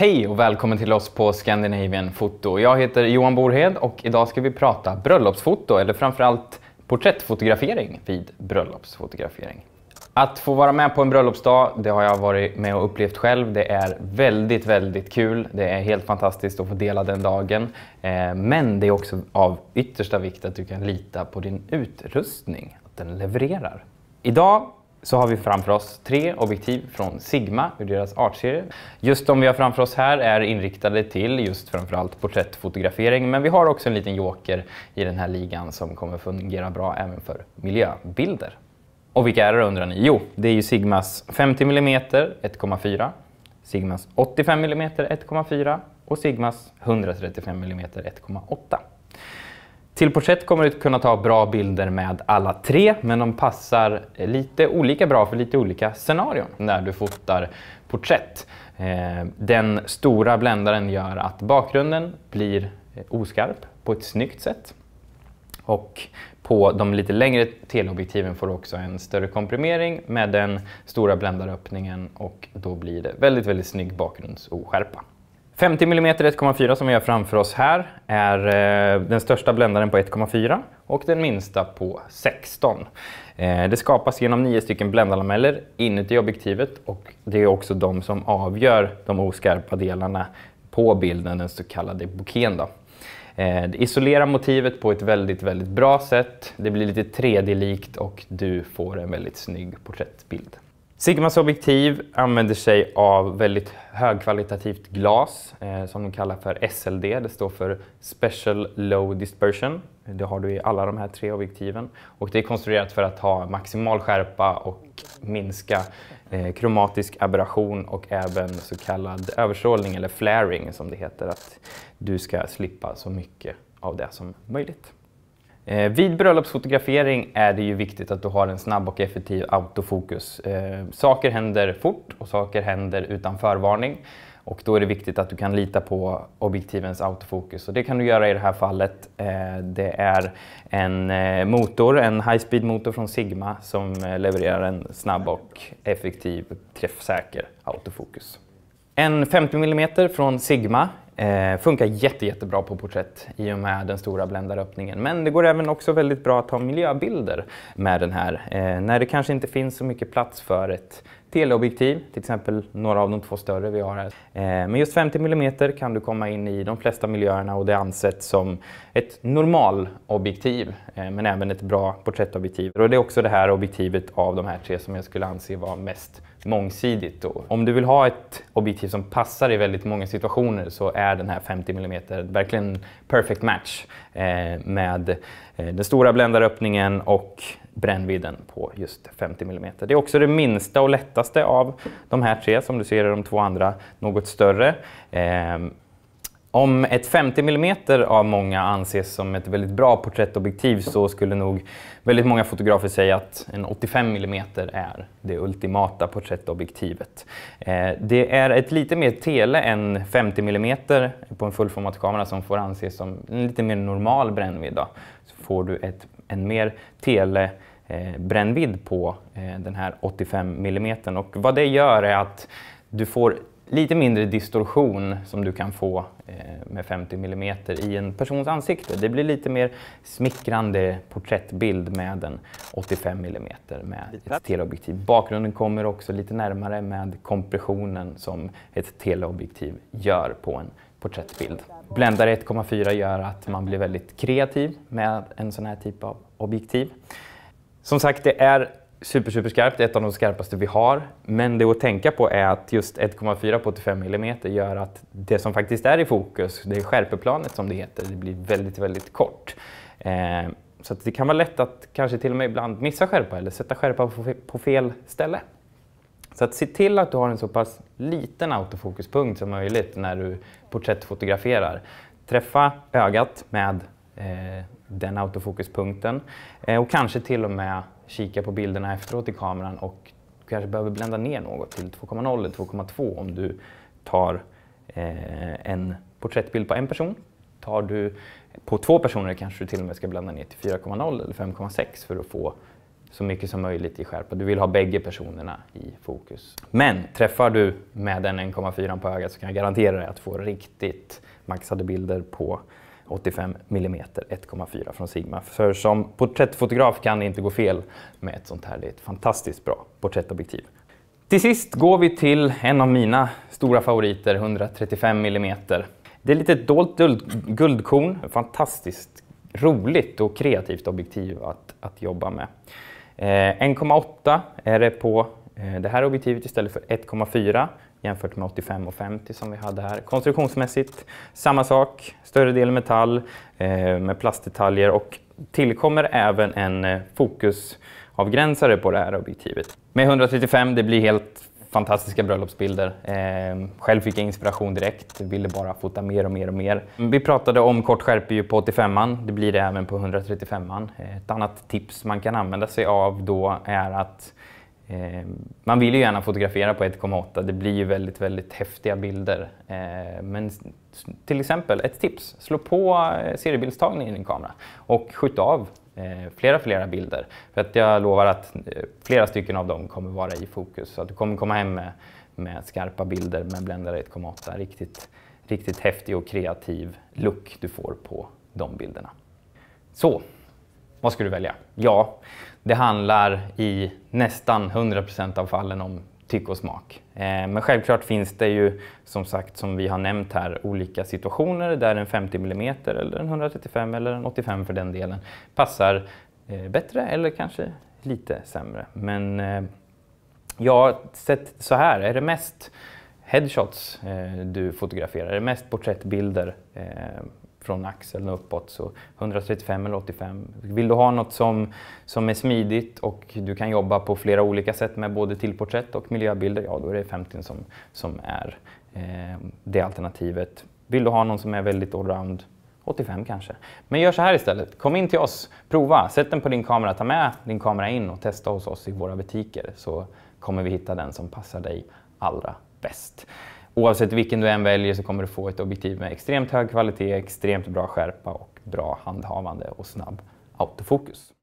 Hej och välkommen till oss på Scandinavian Foto. Jag heter Johan Borhed och idag ska vi prata bröllopsfoto eller framförallt porträttfotografering vid bröllopsfotografering. Att få vara med på en bröllopsdag, det har jag varit med och upplevt själv. Det är väldigt, väldigt kul. Det är helt fantastiskt att få dela den dagen. Eh, men det är också av yttersta vikt att du kan lita på din utrustning, att den levererar. Idag så har vi framför oss tre objektiv från Sigma ur deras artserie. Just de vi har framför oss här är inriktade till just framförallt porträttfotografering men vi har också en liten joker i den här ligan som kommer fungera bra även för miljöbilder. Och vilka är det undrar ni? Jo, det är ju Sigmas 50 mm 1,4, Sigmas 85 mm 1,4 och Sigmas 135 mm 1,8. Till porträtt kommer du kunna ta bra bilder med alla tre, men de passar lite olika bra för lite olika scenarion när du fotar porträtt. Eh, den stora bländaren gör att bakgrunden blir oskarp på ett snyggt sätt. Och på de lite längre teleobjektiven får du också en större komprimering med den stora bländaröppningen och då blir det väldigt, väldigt snygg bakgrundsoskärpa. 50 mm 1,4 som vi har framför oss här är eh, den största bländaren på 1,4 och den minsta på 16. Eh, det skapas genom nio stycken bländarlameller inuti objektivet och det är också de som avgör de oskarpa delarna på bilden, den så kallade bokén. Eh, det isolerar motivet på ett väldigt, väldigt bra sätt. Det blir lite 3D-likt och du får en väldigt snygg porträttbild. Sigmas objektiv använder sig av väldigt högkvalitativt glas eh, som de kallar för SLD. Det står för Special Low Dispersion. Det har du i alla de här tre objektiven. Och det är konstruerat för att ha maximal skärpa och minska eh, kromatisk aberration och även så kallad överstrålning eller flaring som det heter. Att du ska slippa så mycket av det som möjligt. Eh, vid bröllopsfotografering är det ju viktigt att du har en snabb och effektiv autofokus. Eh, saker händer fort och saker händer utan förvarning. Och då är det viktigt att du kan lita på objektivens autofokus och det kan du göra i det här fallet. Eh, det är en motor, en high speed motor från Sigma som levererar en snabb och effektiv träffsäker autofokus. En 50 mm från Sigma Eh, funkar jätte, jättebra på porträtt i och med den stora bländaröppningen. Men det går även också väldigt bra att ta miljöbilder med den här. Eh, när det kanske inte finns så mycket plats för ett teleobjektiv, till exempel några av de två större vi har här. Eh, men just 50 mm kan du komma in i de flesta miljöerna och det ansätts som ett normalobjektiv, eh, men även ett bra porträttobjektiv. Och det är också det här objektivet av de här tre som jag skulle anse vara mest mångsidigt. Då. Om du vill ha ett objektiv som passar i väldigt många situationer så är den här 50 mm verkligen perfect match eh, med eh, den stora bländaröppningen och brännvidden på just 50 mm. Det är också det minsta och lättaste av de här tre. Som du ser är de två andra något större. Eh, om ett 50 mm av många anses som ett väldigt bra porträttobjektiv så skulle nog väldigt många fotografer säga att en 85 mm är det ultimata porträttobjektivet. Eh, det är ett lite mer tele än 50 mm på en fullformatkamera som får anses som en lite mer normal brännvidd. Så får du ett, en mer tele eh, brännvidd på eh, den här 85 mm och vad det gör är att du får lite mindre distorsion som du kan få eh, med 50 mm i en persons ansikte. Det blir lite mer smickrande porträttbild med en 85 mm med ett teleobjektiv. Bakgrunden kommer också lite närmare med kompressionen som ett teleobjektiv gör på en porträttbild. Bländare 1,4 gör att man blir väldigt kreativ med en sån här typ av objektiv. Som sagt, det är super, super skarpt, ett av de skarpaste vi har. Men det att tänka på är att just 1,4 på 85 mm gör att det som faktiskt är i fokus, det är skärpeplanet som det heter, det blir väldigt, väldigt kort. Eh, så det kan vara lätt att kanske till och med ibland missa skärpa eller sätta skärpa på fel ställe. Så att se till att du har en så pass liten autofokuspunkt som möjligt när du porträttfotograferar. Träffa ögat med eh, den autofokuspunkten eh, och kanske till och med kika på bilderna efteråt i kameran och du kanske behöver blända ner något till 2,0 eller 2,2 om du tar eh, en porträttbild på en person. Tar du på två personer kanske du till och med ska blända ner till 4,0 eller 5,6 för att få så mycket som möjligt i skärpa. Du vill ha bägge personerna i fokus. Men träffar du med den 1,4 på ögat så kan jag garantera dig att få riktigt maxade bilder på 85 mm 1,4 från Sigma. För som porträttfotograf kan det inte gå fel med ett sånt här. Det är ett fantastiskt bra porträttobjektiv. Till sist går vi till en av mina stora favoriter, 135 mm. Det är lite ett dolt guldkorn. Fantastiskt roligt och kreativt objektiv att, att jobba med. 1,8 eh, är det på eh, det här objektivet istället för 1,4 jämfört med 85 och 50 som vi hade här. Konstruktionsmässigt samma sak, större del metall eh, med plastdetaljer och tillkommer även en eh, fokusavgränsare på det här objektivet. Med 135 det blir helt fantastiska bröllopsbilder. Eh, själv fick jag inspiration direkt, ville bara fota mer och mer och mer. Vi pratade om kort skärpedjup på 85an, det blir det även på 135an. Eh, ett annat tips man kan använda sig av då är att Ehm, man vill ju gärna fotografera på 1,8. Det blir ju väldigt, väldigt häftiga bilder. Ehm, men till exempel ett tips. Slå på eh, seriebildstagning i din kamera och skjut av eh, flera, flera bilder. För att jag lovar att eh, flera stycken av dem kommer vara i fokus. Så att du kommer komma hem med, med skarpa bilder med bländare 1,8. Riktigt, riktigt häftig och kreativ look du får på de bilderna. Så vad ska du välja? Ja, det handlar i nästan 100% av fallen om tycke och smak. Eh, men självklart finns det ju som sagt som vi har nämnt här olika situationer där en 50 mm eller en 135 eller en 85 för den delen passar eh, bättre eller kanske lite sämre. Men eh, jag har sett så här, är det mest headshots du fotograferar, är det mest porträttbilder från axeln och uppåt. Så 135 eller 85. Vill du ha något som, som är smidigt och du kan jobba på flera olika sätt med både tillporträtt och miljöbilder, ja då är det 50 som, som är eh, det alternativet. Vill du ha någon som är väldigt allround, 85 kanske. Men gör så här istället. Kom in till oss, prova, sätt den på din kamera, ta med din kamera in och testa hos oss i våra butiker så kommer vi hitta den som passar dig allra bäst oavsett vilken du än väljer så kommer du få ett objektiv med extremt hög kvalitet, extremt bra skärpa och bra handhavande och snabb autofokus.